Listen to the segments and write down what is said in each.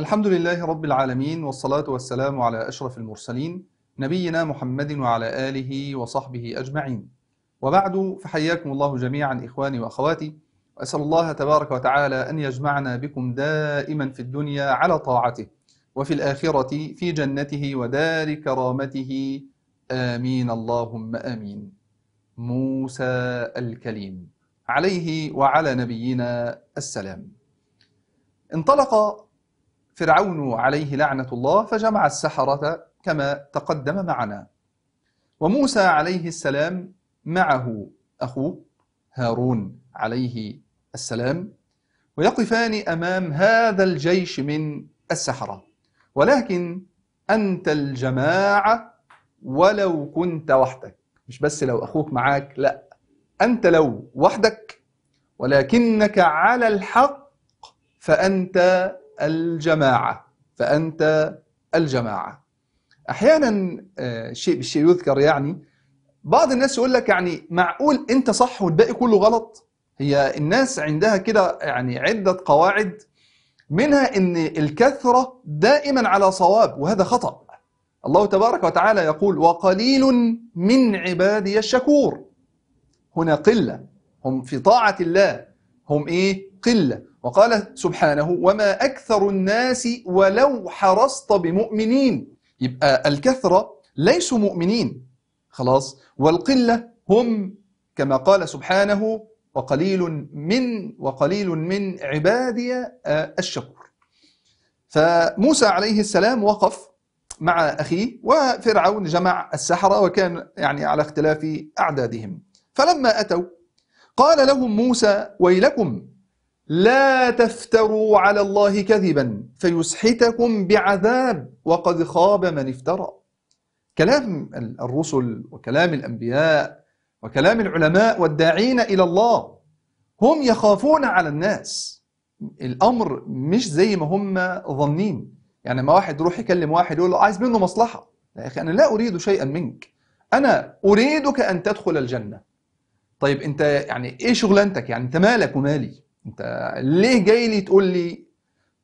الحمد لله رب العالمين والصلاة والسلام على أشرف المرسلين نبينا محمد وعلى آله وصحبه أجمعين وبعد فحياكم الله جميعا إخواني وأخواتي وأسأل الله تبارك وتعالى أن يجمعنا بكم دائما في الدنيا على طاعته وفي الآخرة في جنته ودار كرامته آمين اللهم آمين موسى الكليم عليه وعلى نبينا السلام انطلق فرعون عليه لعنة الله فجمع السحرة كما تقدم معنا وموسى عليه السلام معه أخوه هارون عليه السلام ويقفان أمام هذا الجيش من السحرة ولكن أنت الجماعة ولو كنت وحدك مش بس لو أخوك معاك لا أنت لو وحدك ولكنك على الحق فأنت الجماعة فأنت الجماعة أحيانا آه، شيء بالشيء يذكر يعني بعض الناس يقول لك يعني معقول أنت صح والباقي كله غلط هي الناس عندها كده يعني عدة قواعد منها أن الكثرة دائما على صواب وهذا خطأ الله تبارك وتعالى يقول وقليل من عبادي الشكور هنا قلة هم في طاعة الله هم إيه قلة وقال سبحانه وما أكثر الناس ولو حرصت بمؤمنين يبقى الكثرة ليسوا مؤمنين خلاص والقلة هم كما قال سبحانه وقليل من وقليل من عبادي الشكور فموسى عليه السلام وقف مع أخيه وفرعون جمع السحرة وكان يعني على اختلاف أعدادهم فلما أتوا قال لهم موسى ويلكم لا تفتروا على الله كذبا فيسحتكم بعذاب وقد خاب من افترى كلام الرسل وكلام الأنبياء وكلام العلماء والداعين إلى الله هم يخافون على الناس الأمر مش زي ما هم ظنين يعني ما واحد يروح يكلم واحد يقول له عايز منه مصلحة يا أخي أنا لا أريد شيئا منك أنا أريدك أن تدخل الجنة طيب أنت يعني إيه شغلانتك يعني أنت مالك ومالي انت ليه جاي لي تقول لي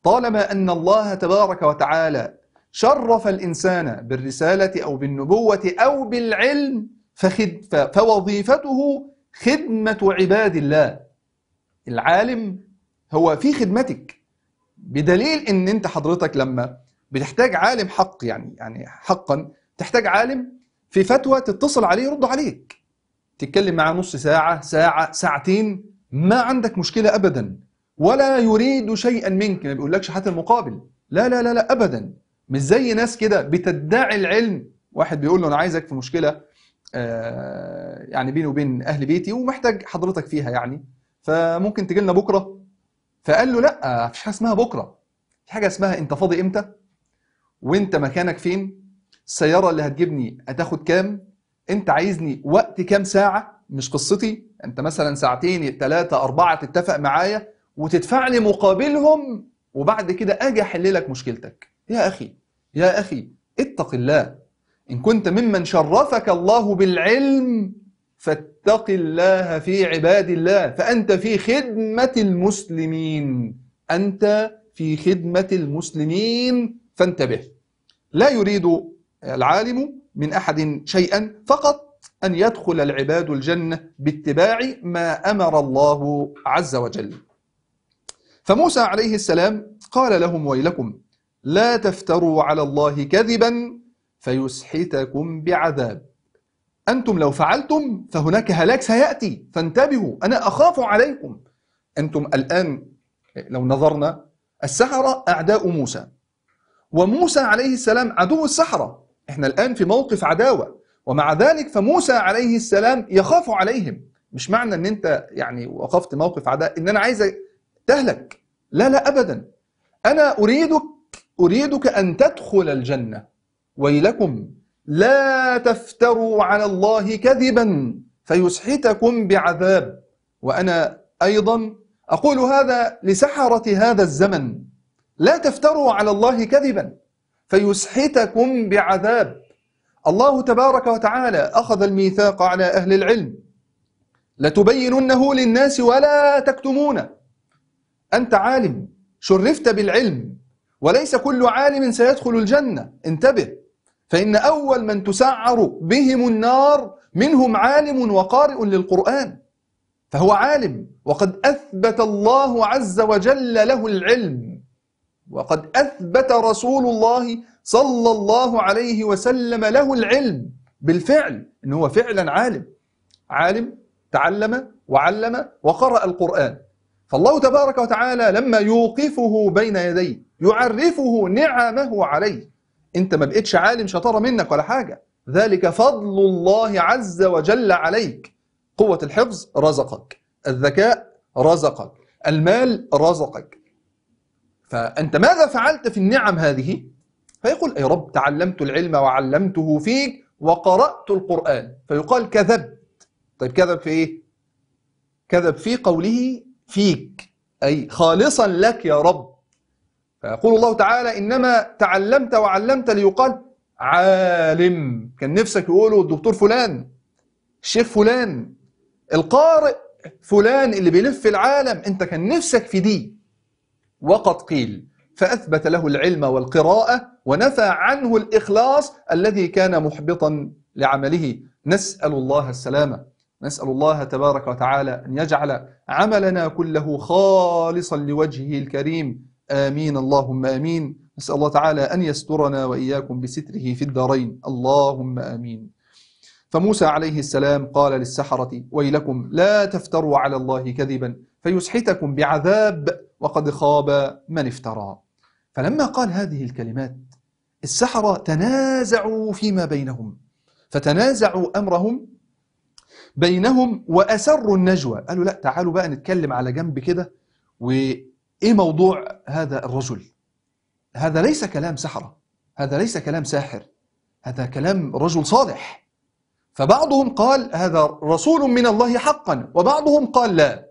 طالما ان الله تبارك وتعالى شرف الانسان بالرساله او بالنبوه او بالعلم فخد فوظيفته خدمه عباد الله العالم هو في خدمتك بدليل ان انت حضرتك لما بتحتاج عالم حق يعني يعني حقا تحتاج عالم في فتوى تتصل عليه يرد عليك تتكلم معاه نص ساعه ساعه ساعتين ما عندك مشكلة أبدا ولا يريد شيئا منك ما بيقولكش حتى المقابل لا لا لا لا أبدا مش زي ناس كده بتدعي العلم واحد بيقول له أنا عايزك في مشكلة آه يعني بيني وبين أهل بيتي ومحتاج حضرتك فيها يعني فممكن تجي لنا بكرة فقال له لا مفيش حاجة اسمها بكرة في حاجة اسمها أنت فاضي إمتى وأنت مكانك فين السيارة اللي هتجيبني هتاخد كام أنت عايزني وقت كام ساعة مش قصتي انت مثلا ساعتين ثلاثة أربعة تتفق معايا وتدفع لي مقابلهم وبعد كده أجي أحل لك مشكلتك يا أخي يا أخي اتق الله إن كنت ممن شرفك الله بالعلم فاتق الله في عباد الله فأنت في خدمة المسلمين أنت في خدمة المسلمين فانتبه لا يريد العالم من أحد شيئا فقط أن يدخل العباد الجنة باتباع ما أمر الله عز وجل فموسى عليه السلام قال لهم ويلكم لا تفتروا على الله كذبا فيسحتكم بعذاب أنتم لو فعلتم فهناك هلاك سيأتي فانتبهوا أنا أخاف عليكم أنتم الآن لو نظرنا السحرة أعداء موسى وموسى عليه السلام عدو السحرة احنا الآن في موقف عداوة ومع ذلك فموسى عليه السلام يخاف عليهم مش معنى ان انت يعني وقفت موقف عداء ان انا عايز تهلك لا لا ابدا انا اريدك اريدك ان تدخل الجنه ويلكم لا تفتروا على الله كذبا فيسحتكم بعذاب وانا ايضا اقول هذا لسحره هذا الزمن لا تفتروا على الله كذبا فيسحتكم بعذاب الله تبارك وتعالى أخذ الميثاق على أهل العلم لتبيننه للناس ولا تكتمونه أنت عالم شرفت بالعلم وليس كل عالم سيدخل الجنة انتبه فإن أول من تسعر بهم النار منهم عالم وقارئ للقرآن فهو عالم وقد أثبت الله عز وجل له العلم وقد أثبت رسول الله صلى الله عليه وسلم له العلم بالفعل إن هو فعلا عالم عالم تعلم وعلم وقرأ القرآن فالله تبارك وتعالى لما يوقفه بين يديه يعرفه نعمه عليه انت ما بقتش عالم شطارة منك ولا حاجة ذلك فضل الله عز وجل عليك قوة الحفظ رزقك الذكاء رزقك المال رزقك فأنت ماذا فعلت في النعم هذه؟ فيقول أي رب تعلمت العلم وعلمته فيك وقرأت القرآن فيقال كذبت طيب كذب في إيه؟ كذب في قوله فيك أي خالصا لك يا رب فيقول الله تعالى إنما تعلمت وعلمت ليقال عالم كان نفسك يقوله الدكتور فلان الشيخ فلان القارئ فلان اللي بيلف العالم انت كان نفسك في دي وقد قيل فأثبت له العلم والقراءة ونفى عنه الإخلاص الذي كان محبطا لعمله نسأل الله السلامة نسأل الله تبارك وتعالى أن يجعل عملنا كله خالصا لوجهه الكريم آمين اللهم آمين نسأل الله تعالى أن يسترنا وإياكم بستره في الدارين اللهم آمين فموسى عليه السلام قال للسحرة ويلكم لا تفتروا على الله كذبا فيسحتكم بعذاب وقد خاب من افترى فلما قال هذه الكلمات السحرة تنازعوا فيما بينهم فتنازعوا أمرهم بينهم وأسروا النجوى قالوا لا تعالوا بقى نتكلم على جنب كده وإيه موضوع هذا الرجل هذا ليس كلام سحرة هذا ليس كلام ساحر هذا كلام رجل صالح فبعضهم قال هذا رسول من الله حقا وبعضهم قال لا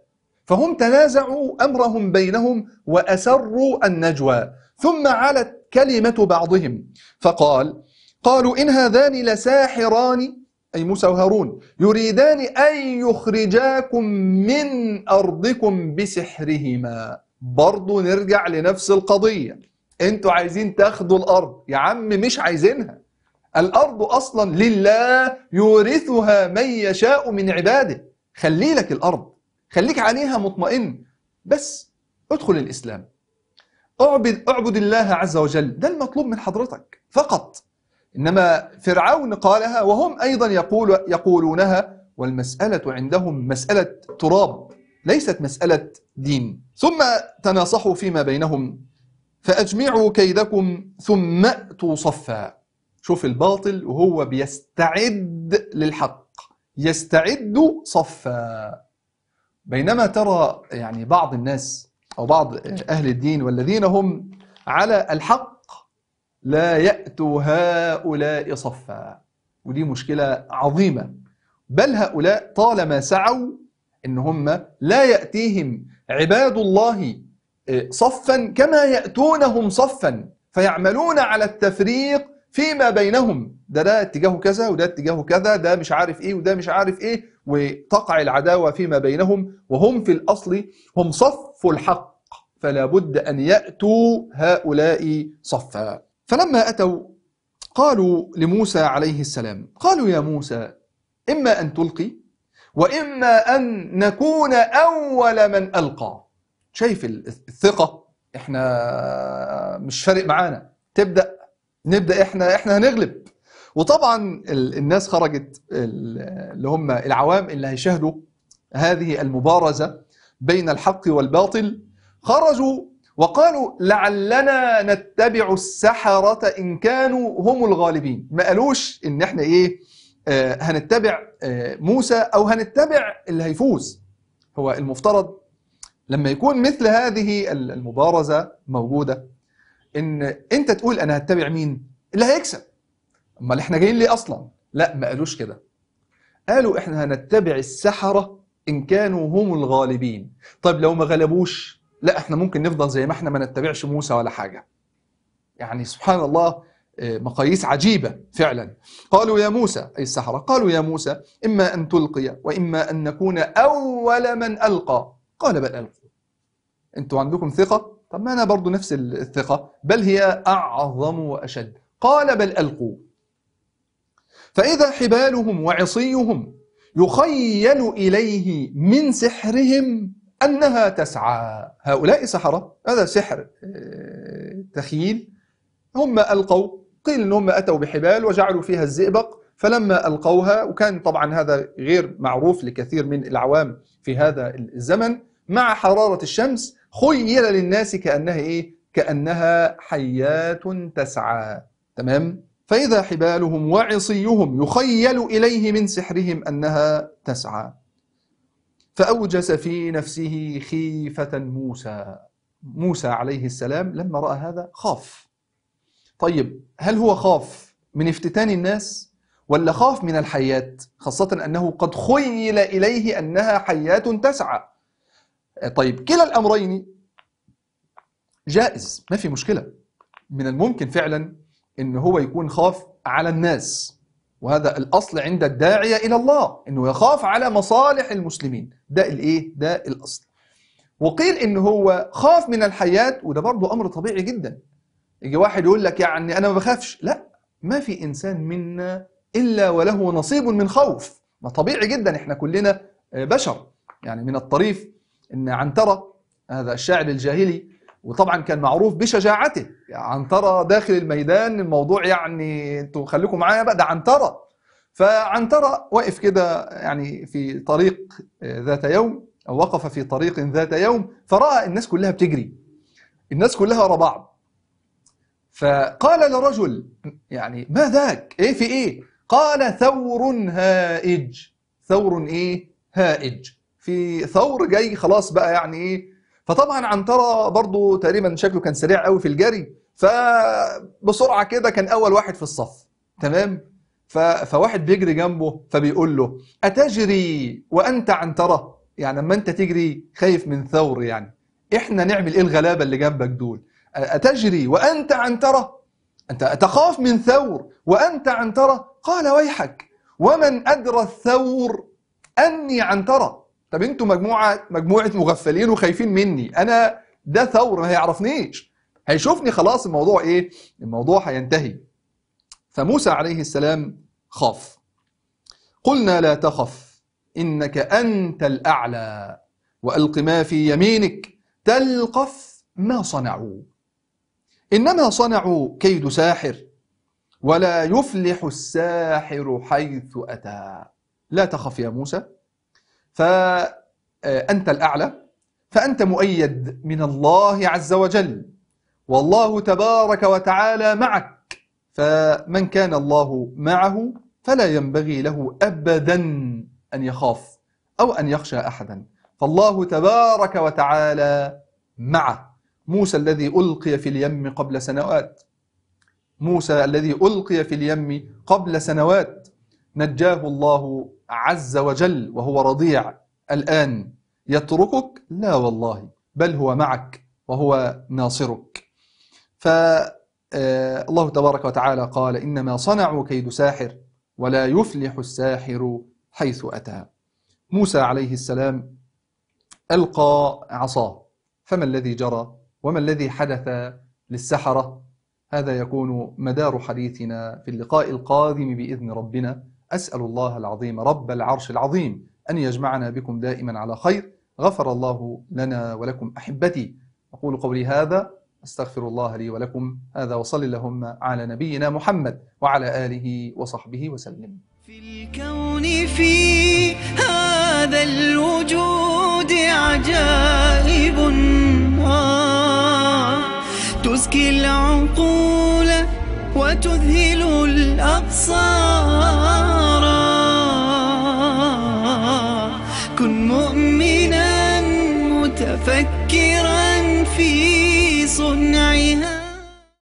فهم تنازعوا أمرهم بينهم وأسروا النجوى ثم علت كلمة بعضهم فقال قالوا إن هذان لساحران أي موسى وهارون يريدان أن يخرجاكم من أرضكم بسحرهما برضو نرجع لنفس القضية انتوا عايزين تاخدوا الأرض يا عم مش عايزينها الأرض أصلا لله يورثها من يشاء من عباده خلي لك الأرض خليك عليها مطمئن بس ادخل الإسلام اعبد اعبد الله عز وجل ده المطلوب من حضرتك فقط إنما فرعون قالها وهم أيضا يقول يقولونها والمسألة عندهم مسألة تراب ليست مسألة دين ثم تناصحوا فيما بينهم فأجمعوا كيدكم ثم أتوا صفا شوف الباطل وهو بيستعد للحق يستعد صفا بينما ترى يعني بعض الناس أو بعض أهل الدين والذين هم على الحق لا يأتوا هؤلاء صفا ودي مشكلة عظيمة بل هؤلاء طالما سعوا إن هم لا يأتيهم عباد الله آه، صفا كما يأتونهم صفا فيعملون على التفريق فيما بينهم ده ده اتجاهه كذا وده اتجاهه كذا ده مش عارف ايه وده مش عارف ايه وتقع العداوة فيما بينهم وهم في الأصل هم صف الحق فلا بد أن يأتوا هؤلاء صفا فلما أتوا قالوا لموسى عليه السلام قالوا يا موسى إما أن تلقي وإما أن نكون أول من ألقى شايف الثقة احنا مش فارق معانا تبدأ نبدأ احنا احنا هنغلب وطبعا الناس خرجت اللي هم العوام اللي هيشاهدوا هذه المبارزة بين الحق والباطل خرجوا وقالوا لعلنا نتبع السحرة إن كانوا هم الغالبين ما قالوش إن احنا إيه آه هنتبع آه موسى أو هنتبع اللي هيفوز هو المفترض لما يكون مثل هذه المبارزة موجودة إن أنت تقول أنا هتبع مين اللي هيكسب امال احنا جايين ليه اصلا لا ما قالوش كده قالوا احنا هنتبع السحرة ان كانوا هم الغالبين طيب لو ما غلبوش لا احنا ممكن نفضل زي ما احنا ما نتبعش موسى ولا حاجة يعني سبحان الله آه، مقاييس عجيبة فعلا قالوا يا موسى أي السحرة قالوا يا موسى إما أن تلقي وإما أن نكون أول من ألقى قال بل ألقوا أنتوا عندكم ثقة طب ما أنا برضو نفس الثقة بل هي أعظم وأشد قال بل ألقوا فإذا حبالهم وعصيهم يخيل إليه من سحرهم أنها تسعى هؤلاء سحرة هذا سحر آه، تخيل هم ألقوا قيل أنهم أتوا بحبال وجعلوا فيها الزئبق فلما ألقوها وكان طبعا هذا غير معروف لكثير من العوام في هذا الزمن مع حرارة الشمس خيل للناس كأنها إيه؟ كأنها حيات تسعى تمام؟ فإذا حبالهم وعصيهم يخيل إليه من سحرهم أنها تسعى فأوجس في نفسه خيفة موسى موسى عليه السلام لما رأى هذا خاف طيب هل هو خاف من افتتان الناس ولا خاف من الحيات خاصة أنه قد خيل إليه أنها حيات تسعى طيب كلا الأمرين جائز ما في مشكلة من الممكن فعلا ان هو يكون خاف على الناس وهذا الاصل عند الداعية الى الله انه يخاف على مصالح المسلمين ده الايه ده الاصل وقيل ان هو خاف من الحيات وده برضه امر طبيعي جدا يجي واحد يقول لك يعني انا ما بخافش لا ما في انسان منا الا وله نصيب من خوف ما طبيعي جدا احنا كلنا آه، بشر يعني من الطريف ان عنترة هذا الشاعر الجاهلي وطبعا كان معروف بشجاعته عنترة داخل الميدان الموضوع يعني انتوا خليكم معايا بقى ده عنترة فعنترة واقف كده يعني في طريق آه، ذات يوم أو وقف في طريق ذات يوم فرأى الناس كلها بتجري الناس كلها ورا بعض فقال لرجل يعني ما ذاك ايه في ايه قال ثور هائج ثور ايه هائج في ثور جاي خلاص بقى يعني ايه فطبعا عنترة برضو تقريبا شكله كان سريع قوي في الجري فبسرعة كده كان أول واحد في الصف تمام ف... فواحد بيجري جنبه فبيقول له أتجري وأنت عنترة يعني أما أنت تجري خايف من ثور يعني إحنا نعمل إيه الغلابة اللي جنبك دول أتجري وأنت عنترة أنت تخاف من ثور وأنت عنترة قال ويحك ومن أدرى الثور أني عنترة طب انتوا مجموعه مجموعه مغفلين وخايفين مني انا ده ثور ما هيعرفنيش هيشوفني خلاص الموضوع ايه الموضوع هينتهي فموسى عليه السلام خاف قلنا لا تخف انك انت الاعلى والق ما في يمينك تلقف ما صنعوا انما صنعوا كيد ساحر ولا يفلح الساحر حيث اتى لا تخف يا موسى فأنت الأعلى فأنت مؤيد من الله عز وجل والله تبارك وتعالى معك فمن كان الله معه فلا ينبغي له أبدا أن يخاف أو أن يخشى أحدا فالله تبارك وتعالى معه موسى الذي ألقي في اليم قبل سنوات موسى الذي ألقي في اليم قبل سنوات نجاه الله عز وجل وهو رضيع الآن يتركك لا والله بل هو معك وهو ناصرك فالله آه، تبارك وتعالى قال إنما صنعوا كيد ساحر ولا يفلح الساحر حيث أتى موسى عليه السلام ألقى عصاه فما الذي جرى وما الذي حدث للسحرة هذا يكون مدار حديثنا في اللقاء القادم بإذن ربنا أسأل الله العظيم رب العرش العظيم أن يجمعنا بكم دائما على خير غفر الله لنا ولكم أحبتي أقول قولي هذا أستغفر الله لي ولكم هذا وصل اللهم على نبينا محمد وعلى آله وصحبه وسلم في الكون في هذا الوجود عجائب تزكي العقول وتذهل الأبصار كن مؤمنا متفكرا في صنعها